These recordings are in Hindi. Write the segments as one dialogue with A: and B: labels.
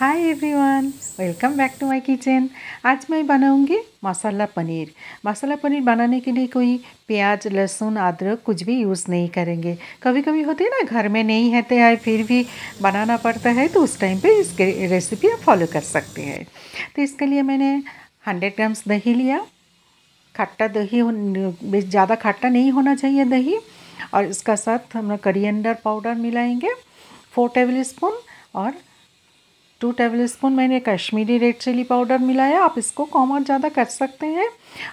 A: hi everyone welcome back to my kitchen आज मैं बनाऊंगी मसाला पनीर मसाला पनीर बनाने के लिए कोई प्याज लहसुन अदरक कुछ भी यूज़ नहीं करेंगे कभी कभी होते हैं ना घर में नहीं रहते हैं फिर भी बनाना पड़ता है तो उस टाइम पे इसके रेसिपी आप फॉलो कर सकते हैं तो इसके लिए मैंने हंड्रेड ग्राम्स दही लिया खट्टा दही ज़्यादा खट्टा नहीं होना चाहिए दही और इसका साथ हम लोग करियंडर पाउडर मिलाएँगे फोर टेबल स्पून और टू टेबल स्पून मैंने कश्मीरी रेड चिली पाउडर मिलाया आप इसको कम और ज़्यादा कर सकते हैं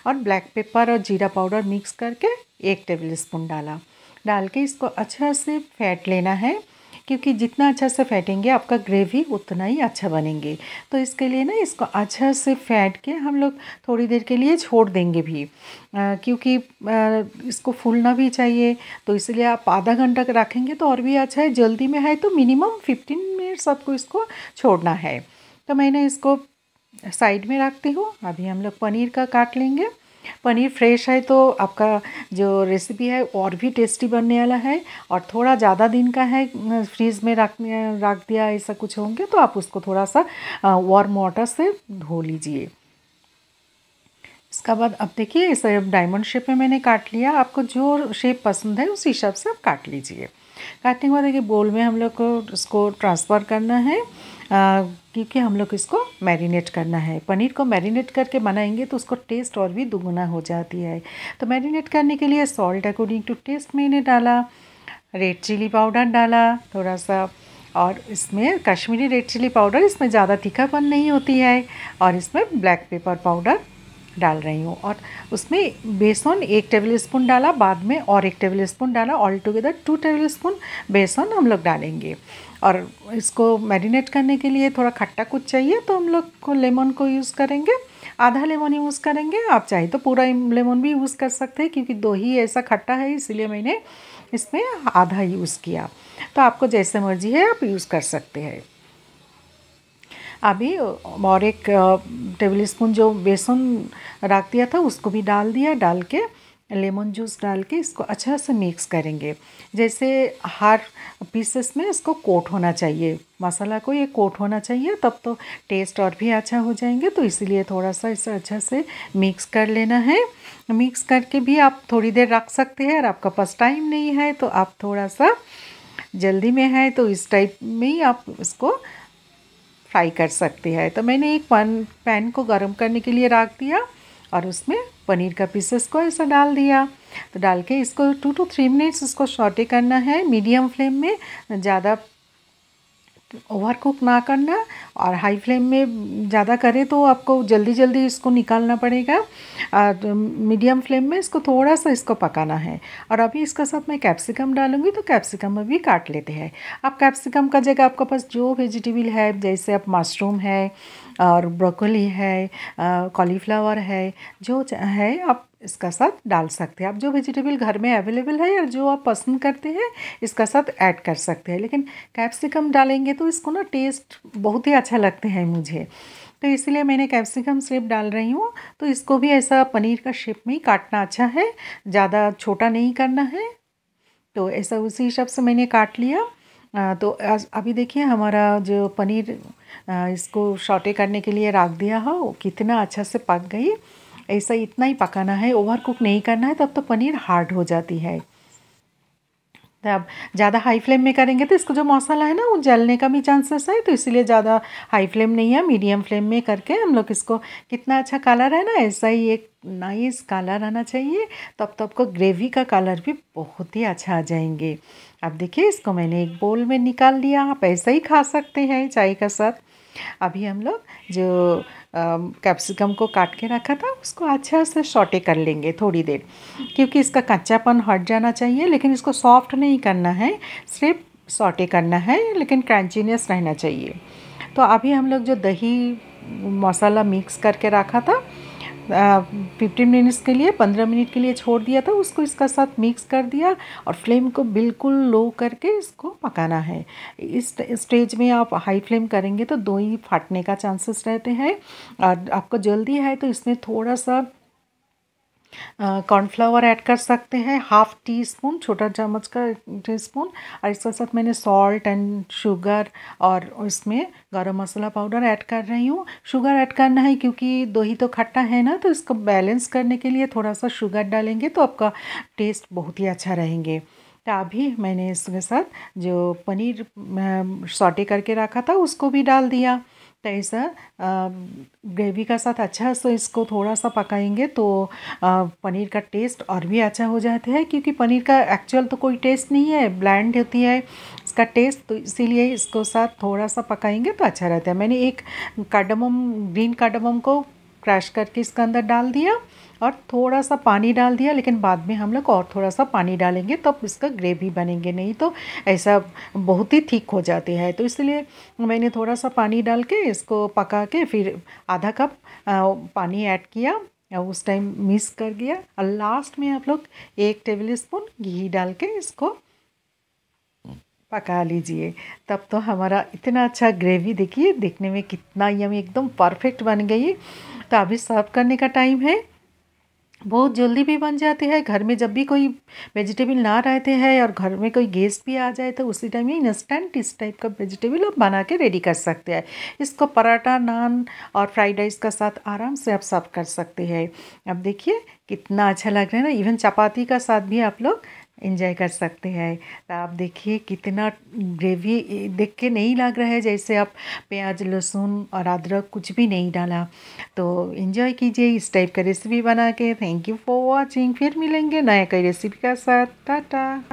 A: और ब्लैक पेपर और जीरा पाउडर मिक्स करके एक टेबल स्पून डाला डाल के इसको अच्छा से फैट लेना है क्योंकि जितना अच्छा से फैटेंगे आपका ग्रेवी उतना ही अच्छा बनेंगे तो इसके लिए ना इसको अच्छा से फैट के हम लोग थोड़ी देर के लिए छोड़ देंगे भी आ, क्योंकि आ, इसको फूलना भी चाहिए तो इसलिए आप आधा घंटा रखेंगे तो और भी अच्छा है जल्दी में है तो मिनिमम फिफ्टीन फिर सबको इसको छोड़ना है तो मैंने इसको साइड में रखती हूँ अभी हम लोग पनीर का काट लेंगे पनीर फ्रेश है तो आपका जो रेसिपी है और भी टेस्टी बनने वाला है और थोड़ा ज़्यादा दिन का है फ्रीज में रख रख दिया ऐसा कुछ होंगे तो आप उसको थोड़ा सा वार्म वाटर से धो लीजिए इसका बाद अब देखिए ऐसा डायमंड शेप में मैंने काट लिया आपको जो शेप पसंद है उस हिसाब से आप काट लीजिए काटने के बाद देखिए बोल में हम लोग को इसको ट्रांसफ़र करना है आ, क्योंकि हम लोग इसको मैरिनेट करना है पनीर को मैरिनेट करके बनाएंगे तो उसको टेस्ट और भी दुगुना हो जाती है तो मैरिनेट करने के लिए सॉल्ट अकॉर्डिंग टू टेस्ट मैंने डाला रेड चिली पाउडर डाला थोड़ा सा और इसमें कश्मीरी रेड चिली पाउडर इसमें ज़्यादा तीखापन नहीं होती है और इसमें ब्लैक पेपर पाउडर डाल रही हूँ और उसमें बेसन एक टेबल स्पून डाला बाद में और एक टेबल स्पून डाला all together two tablespoon बेसन हम लोग डालेंगे और इसको मैरिनेट करने के लिए थोड़ा खट्टा कुछ चाहिए तो हम लोग को लेमन को यूज़ करेंगे आधा लेमन यूज़ करेंगे आप चाहे तो पूरा लेमन भी यूज़ कर सकते हैं क्योंकि दो ही ऐसा खट्टा है इसलिए मैंने इसमें आधा यूज़ किया तो आपको जैसे मर्जी है आप यूज़ कर सकते हैं अभी और एक टेबल स्पून जो बेसन रख दिया था उसको भी डाल दिया डाल के लेमन जूस डाल के इसको अच्छा से मिक्स करेंगे जैसे हर पीसेस में इसको कोट होना चाहिए मसाला को ये कोट होना चाहिए तब तो टेस्ट और भी अच्छा हो जाएंगे तो इसीलिए थोड़ा सा इसे अच्छा से मिक्स कर लेना है मिक्स करके भी आप थोड़ी देर रख सकते हैं और आपका पास टाइम नहीं है तो आप थोड़ा सा जल्दी में है तो इस टाइप में ही आप इसको फ्राई कर सकते हैं तो मैंने एक पन पैन को गर्म करने के लिए रख दिया और उसमें पनीर का पीसेस को ऐसा डाल दिया तो डाल के इसको टू टू थ्री मिनट्स इसको शॉर्टे करना है मीडियम फ्लेम में ज़्यादा ओवर कुक ना करना और हाई फ्लेम में ज़्यादा करें तो आपको जल्दी जल्दी इसको निकालना पड़ेगा और तो मीडियम फ्लेम में इसको थोड़ा सा इसको पकाना है और अभी इसके साथ मैं कैप्सिकम डालूंगी तो कैप्सिकम अभी काट लेते हैं आप कैप्सिकम का जगह आपके पास जो वेजिटेबल है जैसे आप मशरूम है और ब्रोकली है कॉलीफ्लावर है जो है आप इसका साथ डाल सकते हैं आप जो वेजिटेबल घर में अवेलेबल है या जो आप पसंद करते हैं इसका साथ ऐड कर सकते हैं लेकिन कैप्सिकम डालेंगे तो इसको ना टेस्ट बहुत ही अच्छा लगते हैं मुझे तो इसलिए मैंने कैप्सिकम सिर्फ डाल रही हूँ तो इसको भी ऐसा पनीर का शेप में ही काटना अच्छा है ज़्यादा छोटा नहीं करना है तो ऐसा उसी हिसाब से मैंने काट लिया तो अभी देखिए हमारा जो पनीर इसको शॉटे करने के लिए रख दिया हो कितना अच्छा से पक गई ऐसा इतना ही पकाना है ओवर कुक नहीं करना है तब तो पनीर हार्ड हो जाती है तो अब ज़्यादा हाई फ्लेम में करेंगे तो इसको जो मसाला है ना वो जलने का भी चांसेस है तो इसीलिए ज़्यादा हाई फ्लेम नहीं है मीडियम फ्लेम में करके हम लोग इसको कितना अच्छा कलर है ना ऐसा ही एक नाइस कलर आना चाहिए तब तो आपको ग्रेवी का कलर भी बहुत ही अच्छा आ जाएंगे अब देखिए इसको मैंने एक बोल में निकाल लिया आप ऐसा ही खा सकते हैं चाय का साथ अभी हम लोग जो कैप्सिकम को काट के रखा था उसको अच्छा से शॉटे कर लेंगे थोड़ी देर क्योंकि इसका कच्चापन हट जाना चाहिए लेकिन इसको सॉफ्ट नहीं करना है सिर्फ सॉटे करना है लेकिन क्रंचीनेस रहना चाहिए तो अभी हम लोग जो दही मसाला मिक्स करके रखा था फिफ्टीन मिनट्स के लिए पंद्रह मिनट के लिए छोड़ दिया था उसको इसका साथ मिक्स कर दिया और फ्लेम को बिल्कुल लो करके इसको पकाना है इस स्टेज में आप हाई फ्लेम करेंगे तो दो ही फाटने का चांसेस रहते हैं और आपको जल्दी है तो इसमें थोड़ा सा कॉर्नफ्लावर ऐड कर सकते हैं हाफ टी स्पून छोटा चम्मच का टी स्पून और इसके साथ मैंने सॉल्ट एंड शुगर और इसमें गरम मसाला पाउडर ऐड कर रही हूँ शुगर ऐड करना है क्योंकि दो ही तो खट्टा है ना तो इसको बैलेंस करने के लिए थोड़ा सा शुगर डालेंगे तो आपका टेस्ट बहुत ही अच्छा रहेंगे अभी मैंने इसके साथ जो पनीर सॉटे करके रखा था उसको भी डाल दिया there ग्रेवी का साथ अच्छा है सो तो इसको थोड़ा सा पकाएंगे तो पनीर का टेस्ट और भी अच्छा हो जाता है क्योंकि पनीर का एक्चुअल तो कोई टेस्ट नहीं है ब्लैंड होती है इसका टेस्ट तो इसीलिए इसको साथ थोड़ा सा पकाएंगे तो अच्छा रहता है मैंने एक कार्डमम ग्रीन कार्डमम को क्रैश करके इसके अंदर डाल दिया और थोड़ा सा पानी डाल दिया लेकिन बाद में हम लोग और थोड़ा सा पानी डालेंगे तब तो इसका ग्रेवी बनेंगे नहीं तो ऐसा बहुत ही ठीक हो जाती है तो इसलिए मैंने थोड़ा सा पानी डाल के इसको पका के फिर आधा कप पानी ऐड किया उस टाइम मिस कर गया और लास्ट में आप लोग एक टेबल स्पून घी डाल के इसको पका लीजिए तब तो हमारा इतना अच्छा ग्रेवी देखिए देखने में कितना यमी एकदम परफेक्ट बन गई अभी सर्व करने का टाइम है बहुत जल्दी भी बन जाती है घर में जब भी कोई वेजिटेबल ना रहते हैं और घर में कोई गेस्ट भी आ जाए तो उसी टाइम में इंस्टेंट इस टाइप का वेजिटेबल आप बना के रेडी कर सकते हैं इसको पराठा नान और फ्राइड राइस का साथ आराम से आप सर्व कर सकते हैं अब देखिए कितना अच्छा लग रहा है ना इवन चपाती का साथ भी आप लोग इंजॉय कर सकते हैं तो आप देखिए कितना ग्रेवी देख के नहीं लग रहा है जैसे आप प्याज लहसुन और अदरक कुछ भी नहीं डाला तो इंजॉय कीजिए इस टाइप का रेसिपी बना के थैंक यू फॉर वॉचिंग फिर मिलेंगे नया कई रेसिपी का साथ टाटा